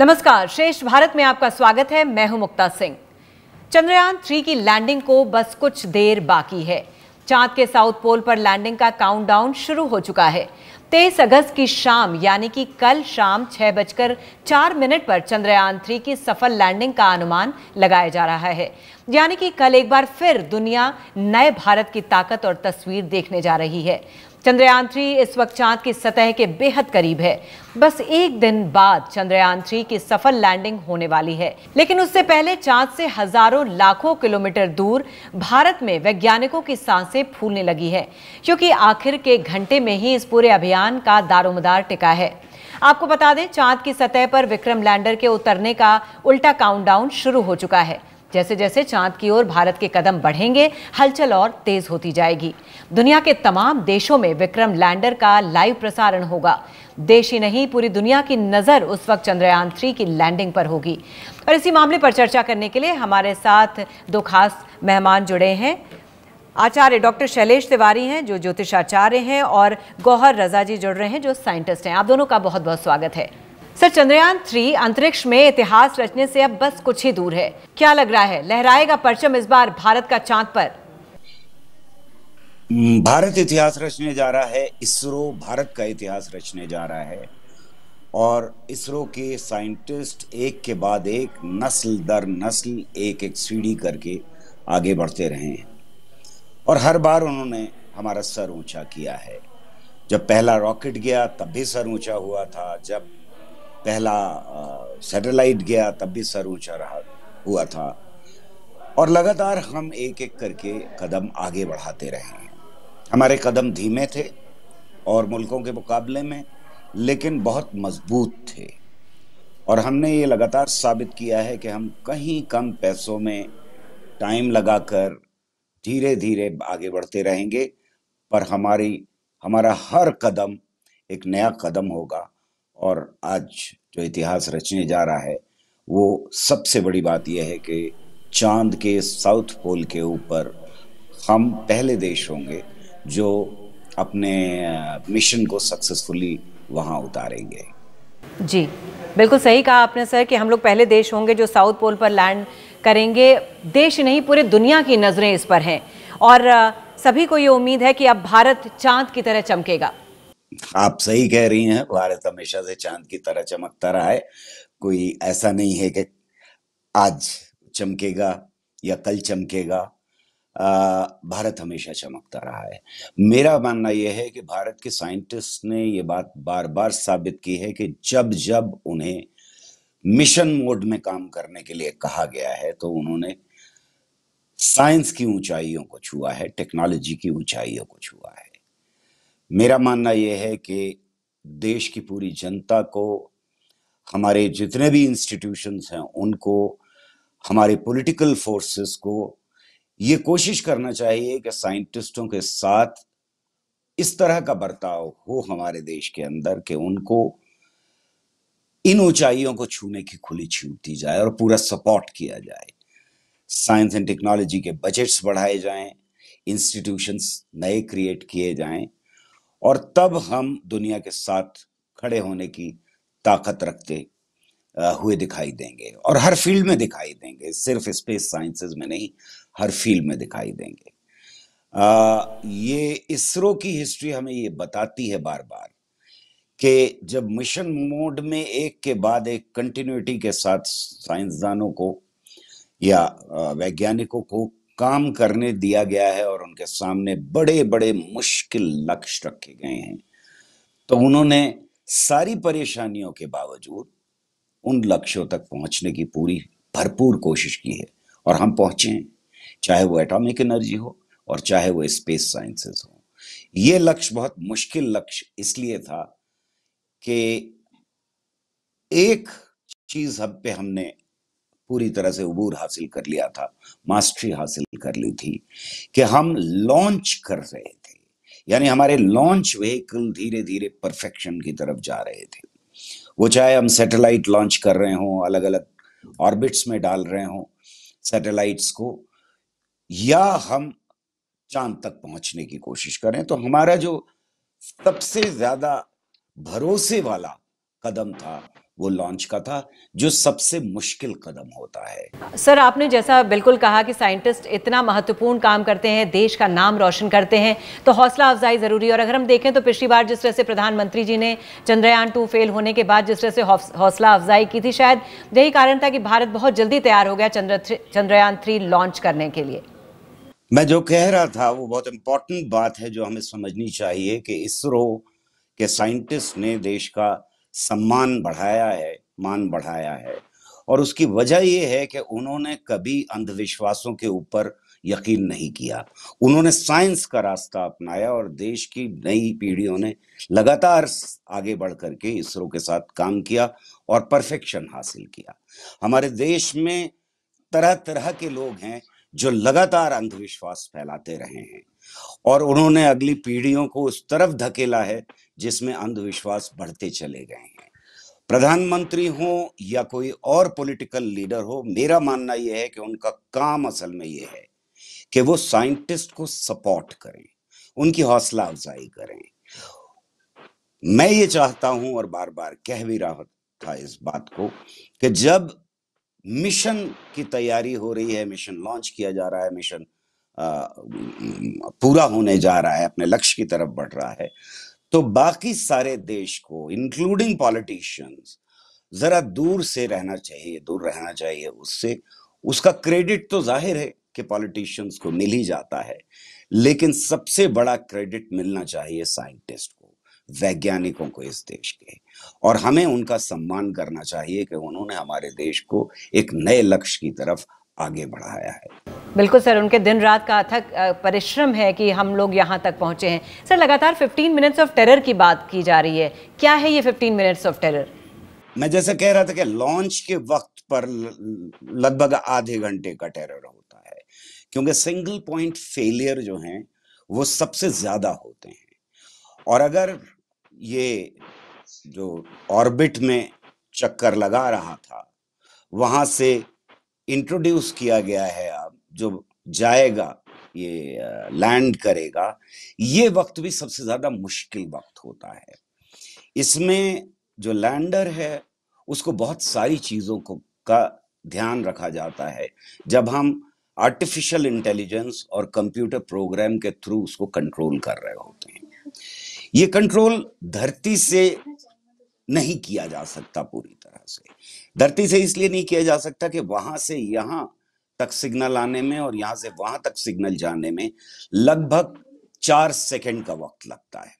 नमस्कार श्रेष्ठ भारत में आपका स्वागत है मैं हूं मुक्ता सिंह चंद्रयान थ्री की लैंडिंग को बस कुछ देर बाकी है चांद के साउथ पोल पर लैंडिंग का काउंटडाउन शुरू हो चुका है तेईस अगस्त की शाम यानी कि कल शाम छह बजकर चार मिनट पर चंद्रयान थ्री की सफल लैंडिंग का अनुमान लगाया जा रहा है यानी कि कल एक बार फिर दुनिया नए भारत की ताकत और तस्वीर देखने जा रही है चंद्रयान थ्री इस वक्त चांद की सतह के बेहद करीब है बस एक दिन बाद चंद्रयान थ्री की सफल लैंडिंग होने वाली है लेकिन उससे पहले चांद से हजारों लाखों किलोमीटर दूर भारत में वैज्ञानिकों की सांसें फूलने लगी है क्योंकि आखिर के घंटे में ही इस पूरे अभियान का दारोमदार टिका है आपको बता दें चांद की सतह पर विक्रम लैंडर के उतरने का उल्टा काउंटडाउन शुरू हो चुका है जैसे जैसे चांद की ओर भारत के कदम बढ़ेंगे हलचल और तेज होती जाएगी दुनिया के तमाम देशों में विक्रम लैंडर का लाइव प्रसारण होगा देश ही नहीं पूरी दुनिया की नज़र उस वक्त चंद्रयान थ्री की लैंडिंग पर होगी और इसी मामले पर चर्चा करने के लिए हमारे साथ दो खास मेहमान जुड़े हैं आचार्य डॉक्टर शैलेश तिवारी हैं जो ज्योतिषाचार्य हैं और गौहर रजा जी जुड़ रहे हैं जो साइंटिस्ट हैं आप दोनों का बहुत बहुत स्वागत है सर चंद्रयान थ्री अंतरिक्ष में इतिहास रचने से अब बस कुछ ही दूर है क्या लग रहा है लहराएगा परचम इस बार भारत का चांद पर हम्म, भारत इतिहास रचने जा रहा है इसरो भारत का इतिहास रचने जा रहा है और इसरो के साइंटिस्ट एक के बाद एक नस्ल दर नस्ल एक एक सीढ़ी करके आगे बढ़ते रहे हैं और हर बार उन्होंने हमारा सर ऊंचा किया है जब पहला रॉकेट गया तब भी सर ऊंचा हुआ था जब पहला सैटेलाइट गया तब भी सर ऊंचा रहा हुआ था और लगातार हम एक एक करके कदम आगे बढ़ाते रहे हमारे कदम धीमे थे और मुल्कों के मुकाबले में लेकिन बहुत मजबूत थे और हमने ये लगातार साबित किया है कि हम कहीं कम पैसों में टाइम लगाकर धीरे धीरे आगे बढ़ते रहेंगे पर हमारी हमारा हर कदम एक नया कदम होगा और आज जो इतिहास रचने जा रहा है वो सबसे बड़ी बात यह है कि चांद के साउथ पोल के ऊपर हम पहले देश होंगे जो अपने मिशन को सक्सेसफुली वहाँ उतारेंगे जी बिल्कुल सही कहा आपने सर कि हम लोग पहले देश होंगे जो साउथ पोल पर लैंड करेंगे देश नहीं पूरे दुनिया की नज़रें इस पर हैं और सभी को ये उम्मीद है कि अब भारत चांद की तरह चमकेगा आप सही कह रही हैं भारत हमेशा से चांद की तरह चमकता रहा है कोई ऐसा नहीं है कि आज चमकेगा या कल चमकेगा आ, भारत हमेशा चमकता रहा है मेरा मानना यह है कि भारत के साइंटिस्ट ने ये बात बार बार साबित की है कि जब जब उन्हें मिशन मोड में काम करने के लिए कहा गया है तो उन्होंने साइंस की ऊंचाइयों को छुआ है टेक्नोलॉजी की ऊंचाइयों को छुआ है मेरा मानना यह है कि देश की पूरी जनता को हमारे जितने भी इंस्टीट्यूशंस हैं उनको हमारे पॉलिटिकल फोर्सेस को ये कोशिश करना चाहिए कि साइंटिस्टों के साथ इस तरह का बर्ताव हो हमारे देश के अंदर कि उनको इन ऊंचाइयों को छूने की खुली छूट दी जाए और पूरा सपोर्ट किया जाए साइंस एंड टेक्नोलॉजी के बजट्स बढ़ाए जाएं इंस्टीट्यूशंस नए क्रिएट किए जाएं और तब हम दुनिया के साथ खड़े होने की ताकत रखते हुए दिखाई देंगे और हर फील्ड में दिखाई देंगे सिर्फ स्पेस साइंसेस में नहीं हर फील्ड में दिखाई देंगे आ, ये इसरो की हिस्ट्री हमें ये बताती है बार बार कि जब मिशन मोड में एक के बाद एक कंटिन्यूटी के साथ साइंसदानों को या वैज्ञानिकों को काम करने दिया गया है और उनके सामने बड़े बड़े मुश्किल लक्ष्य रखे गए हैं तो उन्होंने सारी परेशानियों के बावजूद उन लक्ष्यों तक पहुंचने की पूरी भरपूर कोशिश की है और हम पहुंचे हैं चाहे वो एटॉमिक एनर्जी हो और चाहे वो स्पेस साइंसेस हो ये लक्ष्य बहुत मुश्किल लक्ष्य इसलिए था कि एक चीज हम पे हमने पूरी तरह से उबूर हासिल कर लिया था मास्टरी हासिल कर ली थी कि हम लॉन्च कर रहे थे यानी हमारे लॉन्च व्हीकल धीरे धीरे परफेक्शन की तरफ जा रहे थे वो चाहे हम सैटेलाइट लॉन्च कर रहे हों अलग अलग ऑर्बिट्स में डाल रहे हों सैटेलाइट्स को या हम चांद तक पहुंचने की कोशिश करें तो हमारा जो सबसे ज्यादा भरोसे वाला कदम था वो लॉन्च का था जो सबसे मुश्किल कदम होता है सर आपने जैसा बिल्कुल कहा कि साइंटिस्ट इतना महत्वपूर्ण काम करते हैं देश का नाम रोशन करते हैं तो हौसला अफजाई ज़रूरी और अगर हम देखें तो पिछली बार जिस तरह से प्रधानमंत्री जी ने चंद्रयान टू फेल होने के बाद जिस तरह से हौसला अफजाई की थी शायद यही कारण था कि भारत बहुत जल्दी तैयार हो गया चंद्र चंद्रयान थ्री लॉन्च करने के लिए मैं जो कह रहा था वो बहुत इम्पोर्टेंट बात है जो हमें समझनी चाहिए कि इसरो के साइंटिस्ट ने देश का सम्मान बढ़ाया है मान बढ़ाया है और उसकी वजह यह है कि उन्होंने कभी अंधविश्वासों के ऊपर यकीन नहीं किया उन्होंने साइंस का रास्ता अपनाया और देश की नई पीढ़ियों ने लगातार आगे बढ़ करके इसरो के साथ काम किया और परफेक्शन हासिल किया हमारे देश में तरह तरह के लोग हैं जो लगातार अंधविश्वास फैलाते रहे हैं और उन्होंने अगली पीढ़ियों को उस तरफ धकेला है जिसमें अंधविश्वास बढ़ते चले गए हैं प्रधानमंत्री हो या कोई और पॉलिटिकल लीडर हो मेरा मानना यह है कि उनका काम असल में यह है कि वो साइंटिस्ट को सपोर्ट करें उनकी हौसला अफजाई करें मैं ये चाहता हूं और बार बार कह भी रहा था इस बात को कि जब मिशन की तैयारी हो रही है मिशन लॉन्च किया जा रहा है मिशन पूरा होने जा रहा है अपने लक्ष्य की तरफ बढ़ रहा है तो बाकी सारे देश को इंक्लूडिंग पॉलिटिशियंस जरा दूर से रहना चाहिए दूर रहना चाहिए उससे उसका क्रेडिट तो जाहिर है कि पॉलिटिशियंस को मिल ही जाता है लेकिन सबसे बड़ा क्रेडिट मिलना चाहिए साइंटिस्ट को वैज्ञानिकों को इस देश के और हमें उनका सम्मान करना चाहिए कि उन्होंने हमारे देश को एक नए लक्ष्य की तरफ आगे बढ़ाया है बिल्कुल सर उनके दिन रात का अथक परिश्रम है कि हम लोग यहाँ तक पहुँचे हैं सर लगातार 15 मिनट्स ऑफ टेरर की बात की जा रही है क्या है ये 15 मिनट्स ऑफ टेरर मैं जैसे कह रहा था कि लॉन्च के वक्त पर लगभग आधे घंटे का टेरर होता है क्योंकि सिंगल पॉइंट फेलियर जो हैं वो सबसे ज़्यादा होते हैं और अगर ये जो ऑर्बिट में चक्कर लगा रहा था वहां से इंट्रोड्यूस किया गया है अब जो जाएगा ये लैंड करेगा ये वक्त भी सबसे ज्यादा मुश्किल वक्त होता है इसमें जो लैंडर है उसको बहुत सारी चीजों को का ध्यान रखा जाता है जब हम आर्टिफिशियल इंटेलिजेंस और कंप्यूटर प्रोग्राम के थ्रू उसको कंट्रोल कर रहे होते हैं ये कंट्रोल धरती से नहीं किया जा सकता पूरी तरह से धरती से इसलिए नहीं किया जा सकता कि वहां से यहां तक सिग्नल आने में और यहां से वहां तक सिग्नल जाने में लगभग चार सेकंड का वक्त लगता है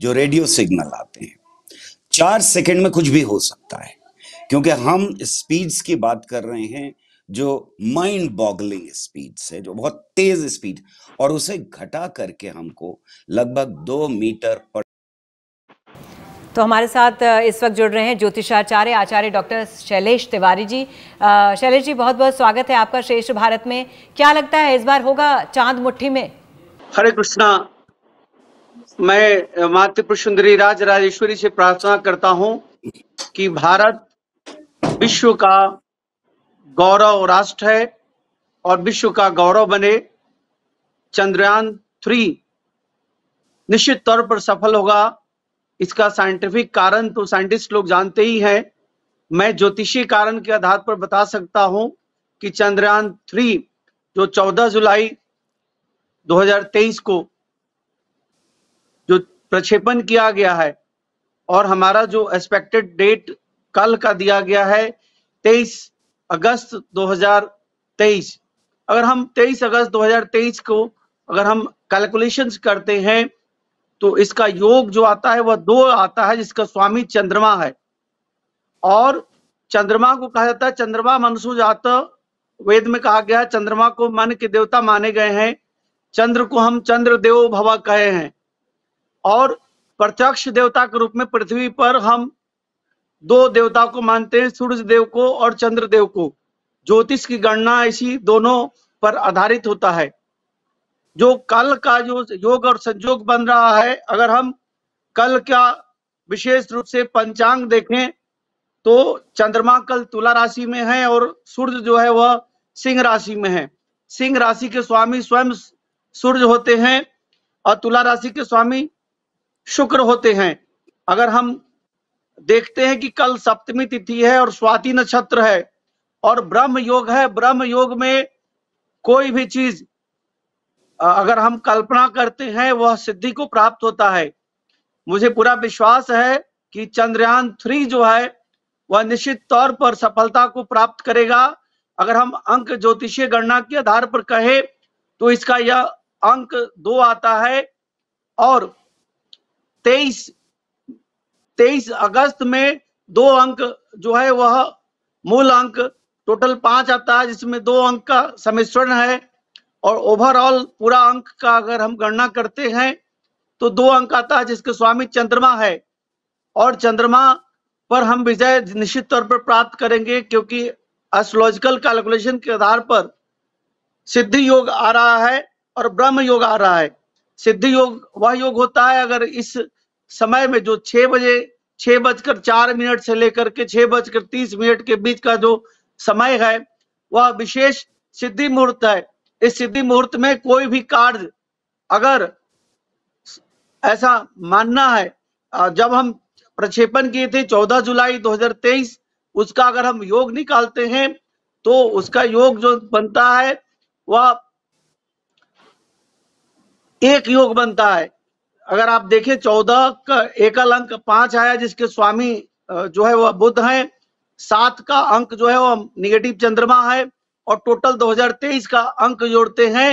जो रेडियो सिग्नल आते हैं चार सेकंड में कुछ भी हो सकता है क्योंकि हम स्पीड्स की बात कर रहे हैं जो माइंड बॉगलिंग स्पीड है जो बहुत तेज स्पीड और उसे घटा करके हमको लगभग दो मीटर पर तो हमारे साथ इस वक्त जुड़ रहे हैं ज्योतिषाचार्य आचार्य डॉक्टर शैलेश तिवारी जी शैलेश जी बहुत बहुत स्वागत है आपका श्रेष्ठ भारत में क्या लगता है इस बार होगा चांद मुट्ठी में हरे कृष्णा मैं मातृपुर सुंदरी राज राजेश्वरी से प्रार्थना करता हूं कि भारत विश्व का गौरव राष्ट्र है और विश्व का गौरव बने चंद्रयान थ्री निश्चित तौर पर सफल होगा इसका साइंटिफिक कारण तो साइंटिस्ट लोग जानते ही हैं मैं ज्योतिषीय कारण के आधार पर बता सकता हूं कि चंद्रयान थ्री जो 14 जुलाई 2023 को जो प्रक्षेपण किया गया है और हमारा जो एक्सपेक्टेड डेट कल का दिया गया है 23 अगस्त 2023 अगर हम 23 अगस्त 2023 को अगर हम कैलकुलेशंस करते हैं तो इसका योग जो आता है वह दो आता है जिसका स्वामी चंद्रमा है और चंद्रमा को कहा जाता है चंद्रमा मनुष्य जात वेद में कहा गया चंद्रमा को मन के देवता माने गए हैं चंद्र को हम चंद्र देव भवा कहे हैं और प्रत्यक्ष देवता के रूप में पृथ्वी पर हम दो देवता को मानते हैं सूर्य देव को और चंद्र देव को ज्योतिष की गणना इसी दोनों पर आधारित होता है जो कल का जो योग और संयोग बन रहा है अगर हम कल का विशेष रूप से पंचांग देखें तो चंद्रमा कल तुला राशि में है और सूर्य जो है वह सिंह राशि में है सिंह राशि के स्वामी स्वयं सूर्य होते हैं और तुला राशि के स्वामी शुक्र होते हैं अगर हम देखते हैं कि कल सप्तमी तिथि है और स्वाति नक्षत्र है और ब्रह्म योग है ब्रह्म योग में कोई भी चीज अगर हम कल्पना करते हैं वह सिद्धि को प्राप्त होता है मुझे पूरा विश्वास है कि चंद्रयान थ्री जो है वह निश्चित तौर पर सफलता को प्राप्त करेगा अगर हम अंक ज्योतिषीय गणना के आधार पर कहे तो इसका यह अंक दो आता है और तेईस तेईस अगस्त में दो अंक जो है वह मूल अंक टोटल पांच आता है जिसमें दो अंक का समिश्रण है और ओवरऑल पूरा अंक का अगर हम गणना करते हैं तो दो अंक आता है जिसके स्वामी चंद्रमा है और चंद्रमा पर हम विजय निश्चित तौर पर प्राप्त करेंगे क्योंकि एस्ट्रोलॉजिकल कैलकुलेशन के आधार पर सिद्धि योग आ रहा है और ब्रह्म योग आ रहा है सिद्धि योग वह योग होता है अगर इस समय में जो छह बजे छह बजकर चार मिनट से लेकर के छह बजकर तीस मिनट के बीच का जो समय है वह विशेष सिद्धि मुहूर्त है इस सिद्धि मुहूर्त में कोई भी कार्य अगर ऐसा मानना है जब हम प्रक्षेपण किए थे 14 जुलाई 2023 उसका अगर हम योग निकालते हैं तो उसका योग जो बनता है वह एक योग बनता है अगर आप देखें चौदह का एकल अंक पांच आया जिसके स्वामी जो है वह बुद्ध हैं सात का अंक जो है वह निगेटिव चंद्रमा है और टोटल 2023 का अंक जोड़ते हैं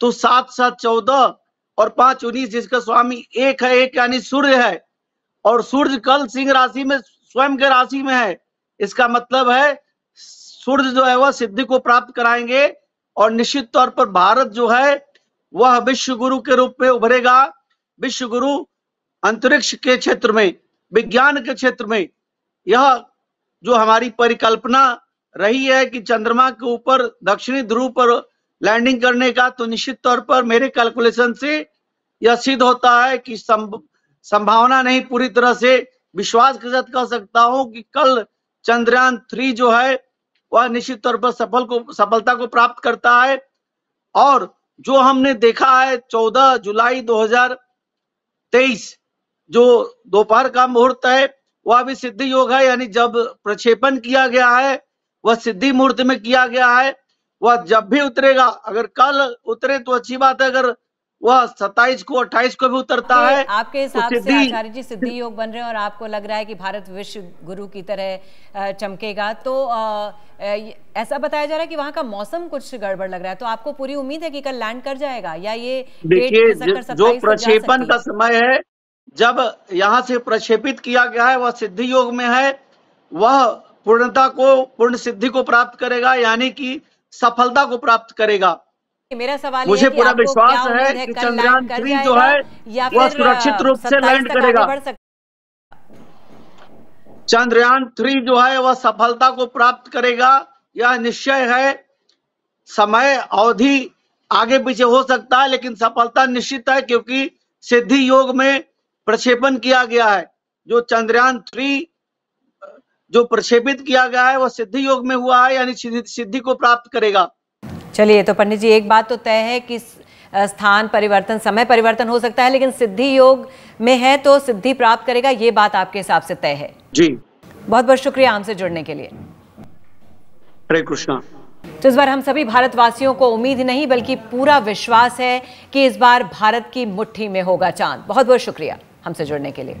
तो सात सात चौदह और पांच उन्नीस जिसका स्वामी एक है एक यानी सूर्य है और सूर्य कल सिंह राशि में स्वयं के राशि में है इसका मतलब है सूर्य जो है वह सिद्धि को प्राप्त कराएंगे और निश्चित तौर पर भारत जो है वह विश्व गुरु के रूप में उभरेगा विश्व गुरु अंतरिक्ष के क्षेत्र में विज्ञान के क्षेत्र में यह जो हमारी परिकल्पना रही है कि चंद्रमा के ऊपर दक्षिणी ध्रुव पर लैंडिंग करने का तो निश्चित तौर पर मेरे कैलकुलेशन से यह सिद्ध होता है कि संभावना नहीं पूरी तरह से विश्वास के साथ कह सकता हूं कि कल चंद्रयान थ्री जो है वह निश्चित तौर पर सफल को सफलता को प्राप्त करता है और जो हमने देखा है 14 जुलाई 2023 जो दोपहर का मुहूर्त है वह भी सिद्धि योग है यानी जब प्रक्षेपण किया गया है वह सिद्धि मुहूर्त में किया गया है वह जब भी उतरेगा अगर कल उतरे तो अच्छी बात है अगर वह सताइस को अट्ठाईस को भी उतरता है आपके तो हिसाब तो से आचार्य जी सिद्धि योग बन रहे हैं और आपको लग रहा है कि भारत विश्व गुरु की तरह चमकेगा तो ऐसा बताया जा रहा है कि वहां का मौसम कुछ गड़बड़ लग रहा है तो आपको पूरी उम्मीद है कि कल लैंड कर जाएगा या ये जो प्रक्षेपण का समय है जब यहाँ से प्रक्षेपित किया गया है वह सिद्धि योग में है वह पूर्णता को पूर्ण सिद्धि को प्राप्त करेगा यानी कि सफलता को प्राप्त करेगा मेरा सवाल मुझे पूरा विश्वास है कि चंद्रयान थ्री जो है वह सुरक्षित रूप से लैंड करेगा चंद्रयान थ्री जो है वह सफलता को प्राप्त करेगा यह निश्चय है समय अवधि आगे पीछे हो सकता है लेकिन सफलता निश्चित है क्योंकि सिद्धि योग में प्रक्षेपण किया गया है जो चंद्रयान थ्री जो प्रक्षेपित किया गया है वह सिद्धि योग में हुआ है यानी सिद्धि को प्राप्त करेगा चलिए तो पंडित जी एक बात तो तय है कि स्थान परिवर्तन समय परिवर्तन हो सकता है लेकिन सिद्धि योग में है तो सिद्धि प्राप्त करेगा ये बात आपके हिसाब से तय है जी बहुत बहुत शुक्रिया हमसे जुड़ने के लिए हरे कृष्णा तो इस बार हम सभी भारतवासियों को उम्मीद नहीं बल्कि पूरा विश्वास है कि इस बार भारत की मुट्ठी में होगा चांद बहुत बहुत शुक्रिया हमसे जुड़ने के लिए